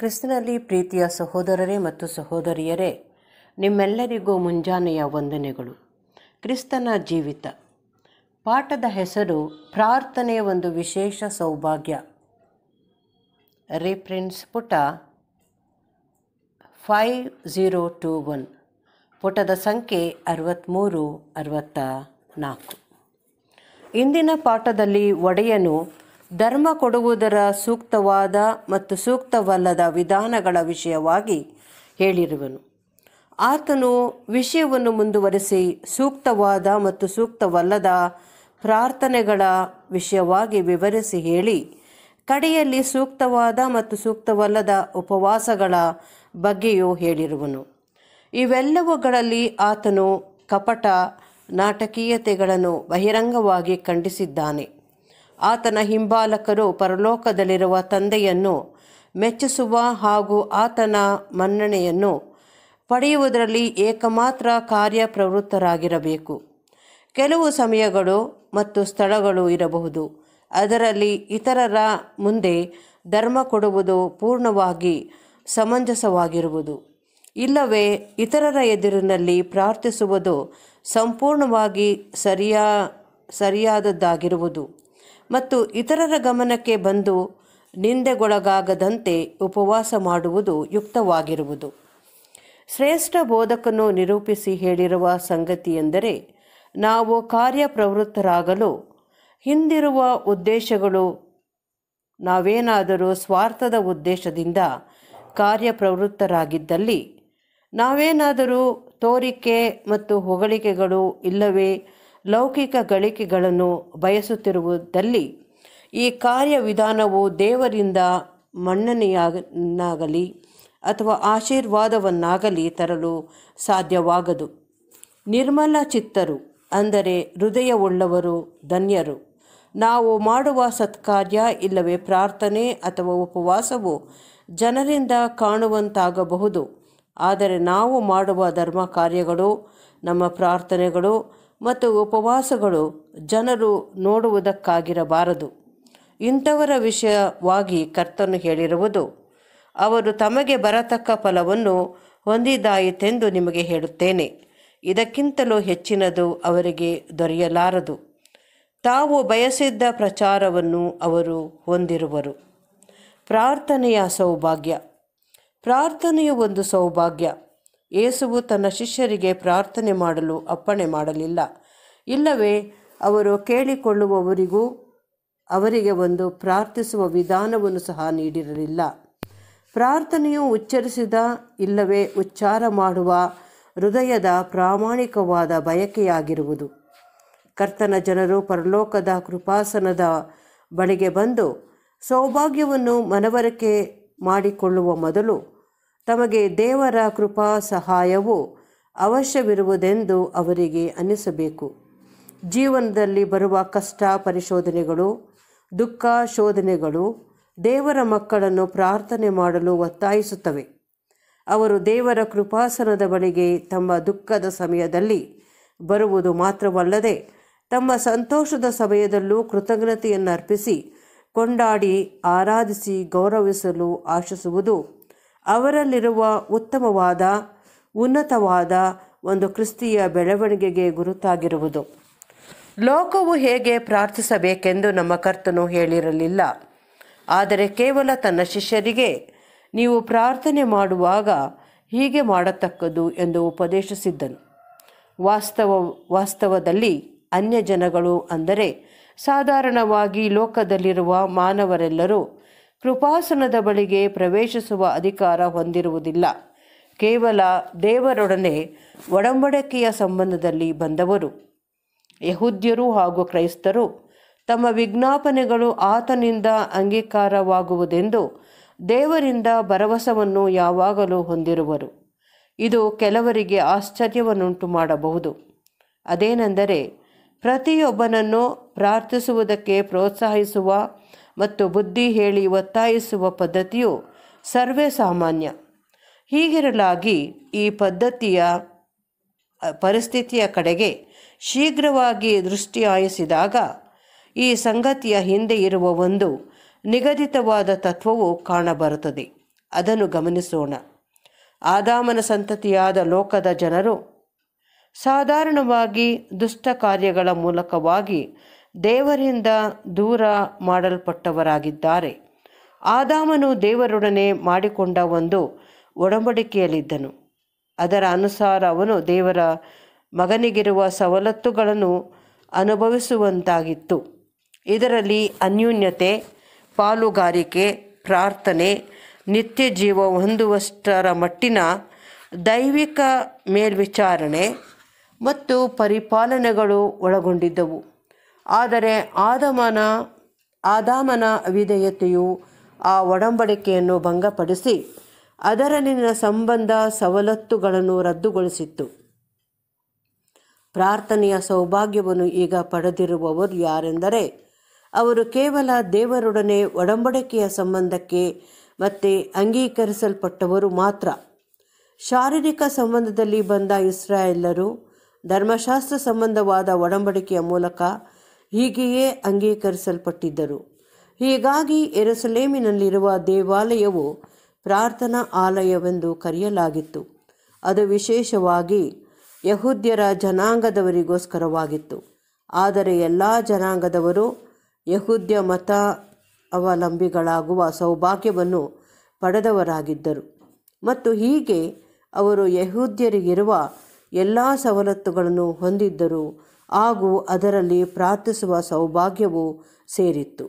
ಕ್ರಿಸ್ತನಲ್ಲಿ ಪ್ರೀತಿಯ ಸಹೋದರರೇ ಮತ್ತು ಸಹೋದರಿಯರೇ ನಿಮ್ಮೆಲ್ಲರಿಗೂ ಮುಂಜಾನೆಯ ವಂದನೆಗಳು ಕ್ರಿಸ್ತನ ಜೀವಿತ ಪಾಠದ ಹೆಸರು ಪ್ರಾರ್ಥನೆಯ ಒಂದು ವಿಶೇಷ ಸೌಭಾಗ್ಯ ರಿಫ್ರೆನ್ಸ್ ಪುಟ ಫೈವ್ ಝೀರೋ ಟೂ ಒನ್ ಪುಟದ ಸಂಖ್ಯೆ ಅರವತ್ತ್ಮೂರು ಅರವತ್ತ ನಾಲ್ಕು ಇಂದಿನ ಪಾಠದಲ್ಲಿ ಒಡೆಯನು ಧರ್ಮ ಕೊಡುವುದರ ಸೂಕ್ತವಾದ ಮತ್ತು ಸೂಕ್ತವಲ್ಲದ ವಿಧಾನಗಳ ವಿಷಯವಾಗಿ ಹೇಳಿರುವನು ಆತನು ವಿಷಯವನ್ನು ಮುಂದುವರೆಸಿ ಸೂಕ್ತವಾದ ಮತ್ತು ಸೂಕ್ತವಲ್ಲದ ಪ್ರಾರ್ಥನೆಗಳ ವಿಷಯವಾಗಿ ವಿವರಿಸಿ ಹೇಳಿ ಕಡೆಯಲ್ಲಿ ಸೂಕ್ತವಾದ ಮತ್ತು ಸೂಕ್ತವಲ್ಲದ ಉಪವಾಸಗಳ ಬಗ್ಗೆಯೂ ಹೇಳಿರುವನು ಇವೆಲ್ಲವುಗಳಲ್ಲಿ ಆತನು ಕಪಟ ನಾಟಕೀಯತೆಗಳನ್ನು ಬಹಿರಂಗವಾಗಿ ಖಂಡಿಸಿದ್ದಾನೆ ಆತನ ಹಿಂಬಾಲಕರು ಪರಲೋಕದಲ್ಲಿರುವ ತಂದೆಯನ್ನು ಮೆಚ್ಚಿಸುವ ಹಾಗೂ ಆತನ ಮನ್ನಣೆಯನ್ನು ಪಡೆಯುವುದರಲ್ಲಿ ಏಕಮಾತ್ರ ಕಾರ್ಯಪ್ರವೃತ್ತರಾಗಿರಬೇಕು ಕೆಲವು ಸಮಯಗಳು ಮತ್ತು ಸ್ಥಳಗಳು ಇರಬಹುದು ಅದರಲ್ಲಿ ಇತರರ ಮುಂದೆ ಧರ್ಮ ಕೊಡುವುದು ಪೂರ್ಣವಾಗಿ ಸಮಂಜಸವಾಗಿರುವುದು ಇಲ್ಲವೇ ಇತರರ ಎದುರಿನಲ್ಲಿ ಪ್ರಾರ್ಥಿಸುವುದು ಸಂಪೂರ್ಣವಾಗಿ ಸರಿಯ ಸರಿಯಾದದ್ದಾಗಿರುವುದು ಮತ್ತು ಇತರರ ಗಮನಕ್ಕೆ ಬಂದು ನಿಂದೆಗೊಳಗಾಗದಂತೆ ಉಪವಾಸ ಮಾಡುವುದು ಯುಕ್ತವಾಗಿರುವುದು ಶ್ರೇಷ್ಠ ಬೋಧಕನು ನಿರೂಪಿಸಿ ಹೇಳಿರುವ ಸಂಗತಿಯೆಂದರೆ ನಾವು ಕಾರ್ಯಪ್ರವೃತ್ತರಾಗಲು ಹಿಂದಿರುವ ಉದ್ದೇಶಗಳು ನಾವೇನಾದರೂ ಸ್ವಾರ್ಥದ ಉದ್ದೇಶದಿಂದ ಕಾರ್ಯಪ್ರವೃತ್ತರಾಗಿದ್ದಲ್ಲಿ ನಾವೇನಾದರೂ ತೋರಿಕೆ ಮತ್ತು ಹೊಗಳಿಕೆಗಳು ಇಲ್ಲವೇ ಲೌಕಿಕ ಗಳಿಕೆಗಳನ್ನು ಬಯಸುತ್ತಿರುವುದಲ್ಲಿ ಈ ಕಾರ್ಯವಿಧಾನವು ದೇವರಿಂದ ಮನ್ನಣೆಯನ್ನಾಗಲಿ ಅಥವಾ ಆಶೀರ್ವಾದವನ್ನಾಗಲಿ ತರಲು ಸಾಧ್ಯವಾಗದು ನಿರ್ಮಲ ಚಿತ್ತರು ಅಂದರೆ ಹೃದಯವುಳ್ಳವರು ಧನ್ಯರು ನಾವು ಮಾಡುವ ಸತ್ಕಾರ್ಯ ಇಲ್ಲವೇ ಪ್ರಾರ್ಥನೆ ಅಥವಾ ಉಪವಾಸವು ಜನರಿಂದ ಕಾಣುವಂತಾಗಬಹುದು ಆದರೆ ನಾವು ಮಾಡುವ ಧರ್ಮ ಕಾರ್ಯಗಳು ನಮ್ಮ ಪ್ರಾರ್ಥನೆಗಳು ಮತ್ತು ಉಪವಾಸಗಳು ಜನರು ನೋಡುವುದಕ್ಕಾಗಿರಬಾರದು ಇಂಥವರ ವಿಷಯವಾಗಿ ಕರ್ತನು ಹೇಳಿರುವುದು ಅವರು ತಮಗೆ ಬರತಕ್ಕ ಫಲವನ್ನು ಹೊಂದಿದ್ದಾಯಿತೆಂದು ನಿಮಗೆ ಹೇಳುತ್ತೇನೆ ಇದಕ್ಕಿಂತಲೂ ಹೆಚ್ಚಿನದು ಅವರಿಗೆ ದೊರೆಯಲಾರದು ತಾವು ಬಯಸಿದ್ದ ಪ್ರಚಾರವನ್ನು ಅವರು ಹೊಂದಿರುವರು ಪ್ರಾರ್ಥನೆಯ ಸೌಭಾಗ್ಯ ಪ್ರಾರ್ಥನೆಯು ಒಂದು ಸೌಭಾಗ್ಯ ಯೇಸುವು ತನ್ನ ಶಿಷ್ಯರಿಗೆ ಪ್ರಾರ್ಥನೆ ಮಾಡಲು ಅಪ್ಪಣೆ ಮಾಡಲಿಲ್ಲ ಇಲ್ಲವೇ ಅವರು ಕೇಳಿಕೊಳ್ಳುವವರಿಗೂ ಅವರಿಗೆ ಒಂದು ಪ್ರಾರ್ಥಿಸುವ ವಿಧಾನವನ್ನು ಸಹ ನೀಡಿರಲಿಲ್ಲ ಪ್ರಾರ್ಥನೆಯು ಉಚ್ಚರಿಸಿದ ಇಲ್ಲವೇ ಉಚ್ಚಾರ ಮಾಡುವ ಹೃದಯದ ಪ್ರಾಮಾಣಿಕವಾದ ಬಯಕೆಯಾಗಿರುವುದು ಕರ್ತನ ಜನರು ಪರಲೋಕದ ಕೃಪಾಸನದ ಬಳಿಗೆ ಬಂದು ಸೌಭಾಗ್ಯವನ್ನು ಮನವರಿಕೆ ಮಾಡಿಕೊಳ್ಳುವ ಮೊದಲು ತಮಗೆ ದೇವರ ಕೃಪಾ ಸಹಾಯವು ಅವಶ್ಯವಿರುವುದೆಂದು ಅವರಿಗೆ ಅನ್ನಿಸಬೇಕು ಜೀವನದಲ್ಲಿ ಬರುವ ಕಷ್ಟ ಪರಿಶೋಧನೆಗಳು ದುಃಖ ಶೋಧನೆಗಳು ದೇವರ ಮಕ್ಕಳನ್ನು ಪ್ರಾರ್ಥನೆ ಮಾಡಲು ಒತ್ತಾಯಿಸುತ್ತವೆ ಅವರು ದೇವರ ಕೃಪಾಸನದ ಬಳಿಗೆ ತಮ್ಮ ದುಃಖದ ಸಮಯದಲ್ಲಿ ಬರುವುದು ಮಾತ್ರವಲ್ಲದೆ ತಮ್ಮ ಸಂತೋಷದ ಸಮಯದಲ್ಲೂ ಕೃತಜ್ಞತೆಯನ್ನು ಅರ್ಪಿಸಿ ಕೊಂಡಾಡಿ ಆರಾಧಿಸಿ ಗೌರವಿಸಲು ಆಶಿಸುವುದು ಅವರಲ್ಲಿರುವ ಉತ್ತಮವಾದ ಉನ್ನತವಾದ ಒಂದು ಕ್ರಿಸ್ತಿಯ ಬೆಳವಣಿಗೆಗೆ ಗುರುತಾಗಿರುವುದು ಲೋಕವು ಹೇಗೆ ಪ್ರಾರ್ಥಿಸಬೇಕೆಂದು ನಮ್ಮ ಕರ್ತನು ಹೇಳಿರಲಿಲ್ಲ ಆದರೆ ಕೇವಲ ತನ್ನ ಶಿಷ್ಯರಿಗೆ ನೀವು ಪ್ರಾರ್ಥನೆ ಮಾಡುವಾಗ ಹೀಗೆ ಮಾಡತಕ್ಕದು ಎಂದು ಉಪದೇಶಿಸಿದ್ದನು ವಾಸ್ತವ ವಾಸ್ತವದಲ್ಲಿ ಅನ್ಯ ಜನಗಳು ಅಂದರೆ ಸಾಧಾರಣವಾಗಿ ಲೋಕದಲ್ಲಿರುವ ಮಾನವರೆಲ್ಲರೂ ಕೃಪಾಸನದ ಬಳಿಗೆ ಪ್ರವೇಶಿಸುವ ಅಧಿಕಾರ ಹೊಂದಿರುವುದಿಲ್ಲ ಕೇವಲ ದೇವರೊಡನೆ ಒಡಂಬಡಿಕೆಯ ಸಂಬಂಧದಲ್ಲಿ ಬಂದವರು ಯಹೂದ್ಯರು ಹಾಗೂ ಕ್ರೈಸ್ತರು ತಮ್ಮ ವಿಜ್ಞಾಪನೆಗಳು ಆತನಿಂದ ಅಂಗೀಕಾರವಾಗುವುದೆಂದು ದೇವರಿಂದ ಭರವಸವನ್ನು ಯಾವಾಗಲೂ ಹೊಂದಿರುವರು ಇದು ಕೆಲವರಿಗೆ ಆಶ್ಚರ್ಯವನ್ನುಂಟು ಮಾಡಬಹುದು ಅದೇನೆಂದರೆ ಪ್ರತಿಯೊಬ್ಬನನ್ನು ಪ್ರಾರ್ಥಿಸುವುದಕ್ಕೆ ಪ್ರೋತ್ಸಾಹಿಸುವ ಮತ್ತು ಬುದ್ಧಿ ಹೇಳಿ ಒತ್ತಾಯಿಸುವ ಪದ್ಧತಿಯು ಸರ್ವೇ ಸಾಮಾನ್ಯ ಹೀಗಿರಲಾಗಿ ಈ ಪದ್ಧತಿಯ ಪರಿಸ್ಥಿತಿಯ ಕಡೆಗೆ ಶೀಘ್ರವಾಗಿ ದೃಷ್ಟಿ ಆಯಿಸಿದಾಗ ಈ ಸಂಗತಿಯ ಹಿಂದೆ ಇರುವ ಒಂದು ನಿಗದಿತವಾದ ತತ್ವವು ಕಾಣಬರುತ್ತದೆ ಅದನ್ನು ಗಮನಿಸೋಣ ಆದಾಮನ ಸಂತತಿಯಾದ ಲೋಕದ ಜನರು ಸಾಧಾರಣವಾಗಿ ದುಷ್ಟ ಕಾರ್ಯಗಳ ಮೂಲಕವಾಗಿ ದೇವರಿಂದ ದೂರ ಮಾಡಲ್ಪಟ್ಟವರಾಗಿದ್ದಾರೆ ಆದಾಮನು ದೇವರೊಡನೆ ಮಾಡಿಕೊಂಡ ಒಂದು ಒಡಂಬಡಿಕೆಯಲ್ಲಿದ್ದನು ಅದರ ಅನುಸಾರ ಅವನು ದೇವರ ಮಗನಿಗಿರುವ ಸವಲತ್ತುಗಳನ್ನು ಅನುಭವಿಸುವಂತಾಗಿತ್ತು ಇದರಲ್ಲಿ ಅನ್ಯೂನ್ಯತೆ ಪಾಲುಗಾರಿಕೆ ಪ್ರಾರ್ಥನೆ ನಿತ್ಯ ಜೀವ ಹೊಂದುವಷ್ಟರ ಮಟ್ಟಿನ ದೈವಿಕ ಮೇಲ್ವಿಚಾರಣೆ ಮತ್ತು ಪರಿಪಾಲನೆಗಳು ಒಳಗೊಂಡಿದ್ದವು ಆದರೆ ಆದಮನ ಆದಾಮನ ವಿಧೇಯತೆಯು ಆ ಒಡಂಬಡಿಕೆಯನ್ನು ಭಂಗಪಡಿಸಿ ಅದರಲ್ಲಿನ ಸಂಬಂಧ ಸವಲತ್ತುಗಳನ್ನು ರದ್ದುಗೊಳಿಸಿತ್ತು ಪ್ರಾರ್ಥನೆಯ ಸೌಭಾಗ್ಯವನ್ನು ಈಗ ಪಡೆದಿರುವವರು ಯಾರೆಂದರೆ ಅವರು ಕೇವಲ ದೇವರೊಡನೆ ಒಡಂಬಡಿಕೆಯ ಸಂಬಂಧಕ್ಕೆ ಮತ್ತೆ ಅಂಗೀಕರಿಸಲ್ಪಟ್ಟವರು ಮಾತ್ರ ಶಾರೀರಿಕ ಸಂಬಂಧದಲ್ಲಿ ಬಂದ ಇಸ್ರಾಯೇಲರು ಧರ್ಮಶಾಸ್ತ್ರ ಸಂಬಂಧವಾದ ಒಡಂಬಡಿಕೆಯ ಮೂಲಕ ಹೀಗೆಯೇ ಅಂಗೀಕರಿಸಲ್ಪಟ್ಟಿದ್ದರು ಹೀಗಾಗಿ ಎರಸಲೇಮಿನಲ್ಲಿರುವ ದೇವಾಲಯವು ಪ್ರಾರ್ಥನಾ ಆಲಯವೆಂದು ಕರೆಯಲಾಗಿತ್ತು ಅದು ವಿಶೇಷವಾಗಿ ಯಹೂದ್ಯರ ಜನಾಂಗದವರಿಗೋಸ್ಕರವಾಗಿತ್ತು ಆದರೆ ಎಲ್ಲ ಜನಾಂಗದವರು ಯಹೂದ್ಯ ಮತ ಅವಲಂಬಿಗಳಾಗುವ ಸೌಭಾಗ್ಯವನ್ನು ಪಡೆದವರಾಗಿದ್ದರು ಮತ್ತು ಹೀಗೆ ಅವರು ಯಹೂದ್ಯರಿಗಿರುವ ಎಲ್ಲ ಸವಲತ್ತುಗಳನ್ನು ಹೊಂದಿದ್ದರು ಹಾಗೂ ಅದರಲ್ಲಿ ಪ್ರಾರ್ಥಿಸುವ ಸೌಭಾಗ್ಯವೂ ಸೇರಿತ್ತು